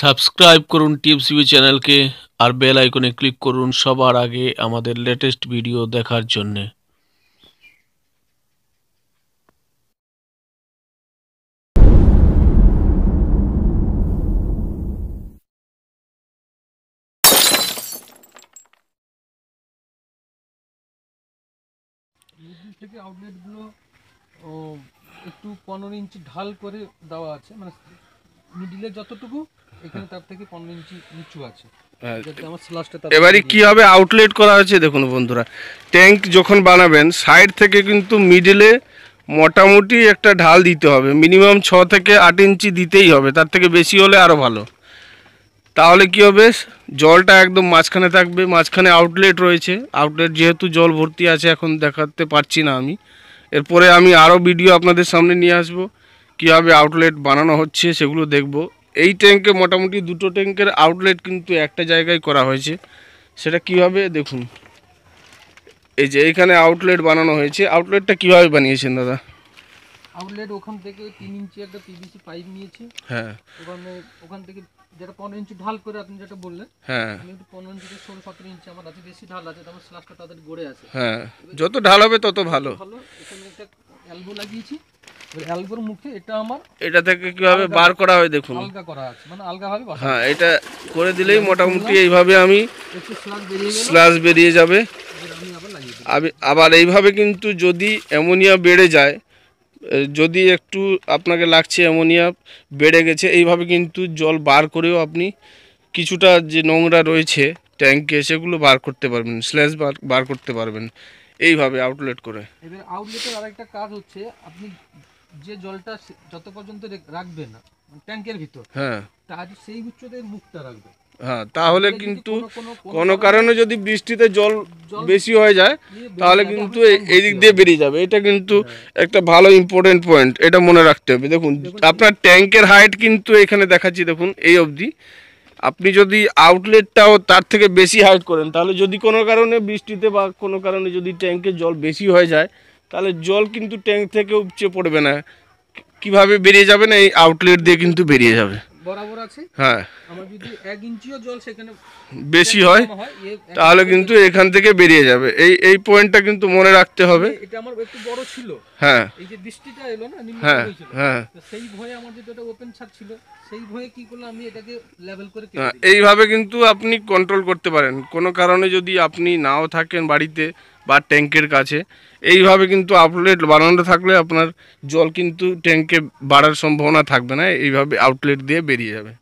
Subscribe করুন tips you চ্যানেলকে আর bell আইকনে ক্লিক করুন সবার আগে আমাদের লেটেস্ট ভিডিও দেখার জন্যে থেকে আউটলেটগুলো একটু পনেরো ইঞ্চি ঢাল করে দেওয়া আছে মানে মিডিলে যতটুকু এখানে তার থেকে পনেরো ইঞ্চি নিচু আছে হ্যাঁ। এবারে কি হবে আউটলেট করা হয়েছে দেখুন বন্ধুরা ট্যাঙ্ক যখন বানাবেন সাইড থেকে কিন্তু মিডিলে মোটামুটি একটা ঢাল দিতে হবে মিনিমাম ছ থেকে আট ইঞ্চি দিতেই হবে তার থেকে বেশি হলে আরও ভালো তাহলে কি হবে জলটা একদম মাঝখানে থাকবে মাঝখানে আউটলেট রয়েছে আউটলেট যেহেতু জল ভর্তি আছে এখন দেখাতে পারছি না আমি এরপরে আমি আরও ভিডিও আপনাদের সামনে নিয়ে আসবো কীভাবে আউটলেট বানানো হচ্ছে সেগুলো দেখব এই ট্যাঙ্কে মোটামুটি দুটো ট্যাঙ্কের আউটলেট কিন্তু একটা জায়গায় করা হয়েছে সেটা কিভাবে দেখুন এই যে এইখানে আউটলেট বানানো হয়েছে আউটলেটটা কিভাবে বানিয়েছেন দাদা আউটলেট ওখান থেকে তিন ইঞ্চি একটা পিভিসি পাইপ নিয়েছি হ্যাঁ ওখানে ওখান থেকে যেটা 15 ইঞ্চি ঢাল করে আপনি যেটা বললেন হ্যাঁ আমি একটু পনেরো ইঞ্চি ষোলো সতেরো ইঞ্চি আমার আছে বেশি ঢাল আছে তাহলে স্ল্যাবটা তাদের গড়ে আছে হ্যাঁ যত ঢাল হবে তত ভালো ভালো এখানে একটা অ্যালবো লাগিয়েছি অ্যালগোর মুখে এটা আমার এটা থেকে কিভাবে বার করা হয় দেখুন আলগা করা আছে মানে আলগা ভাবে হ্যাঁ এটা করে দিলেই মোটামুটি এইভাবে আমি স্ল্যাশ বেরিয়ে যাবে আমি আবার এইভাবে কিন্তু যদি অ্যামোনিয়া বেড়ে যায় যদি একটু আপনাকে লাগছে অ্যামোনিয়া বেড়ে গেছে এইভাবে কিন্তু জল বার করেও আপনি কিছুটা যে নোংরা রয়েছে ট্যাঙ্কে সেগুলো বার করতে পারবেন স্ল্যাশ বার বার করতে পারবেন এইভাবে আউটলেট করে এবার আউটলেটের আরেকটা কাজ হচ্ছে আপনি যে জলটা যত পর্যন্ত রাখবে না মানে ট্যাঙ্কের ভিতর হ্যাঁ তার সেই উচ্চতে মুখটা রাখবে হ্যাঁ তাহলে কিন্তু কোনো কারণে যদি বৃষ্টিতে জল বেশি হয়ে যায় তাহলে কিন্তু এই দিক দিয়ে বেরিয়ে যাবে এটা কিন্তু হ্যাঁ। একটা ভালো ইম্পর্টেন্ট পয়েন্ট এটা মনে রাখতে হবে দেখুন আপনার ট্যাঙ্কের হাইট কিন্তু এখানে দেখাচ্ছি দেখুন এই অবধি আপনি যদি আউটলেটটাও তার থেকে বেশি হাইট করেন তাহলে যদি কোনো কারণে বৃষ্টিতে বা কোনো কারণে যদি ট্যাঙ্কের জল বেশি হয়ে যায় তাহলে জল কিন্তু ট্যাঙ্ক থেকে উপচে পড়বে না কিভাবে বেরিয়ে যাবে না এই আউটলেট দিয়ে কিন্তু বেরিয়ে যাবে বরাবর আছে হ্যাঁ বেশি হয় তাহলে কিন্তু এখান থেকে বেরিয়ে যাবে এই এই পয়েন্টটা কিন্তু মনে রাখতে হবে হ্যাঁ হ্যাঁ, হ্যাঁ।, হ্যাঁ এইভাবে কিন্তু আপনি কন্ট্রোল করতে পারেন কোনো কারণে যদি আপনি নাও থাকেন বাড়িতে বা ট্যাঙ্কের কাছে এইভাবে কিন্তু আউটলেট বানানো থাকলে আপনার জল কিন্তু ট্যাঙ্কে বাড়ার সম্ভাবনা থাকবে না এইভাবে আউটলেট দিয়ে বেরিয়ে যাবে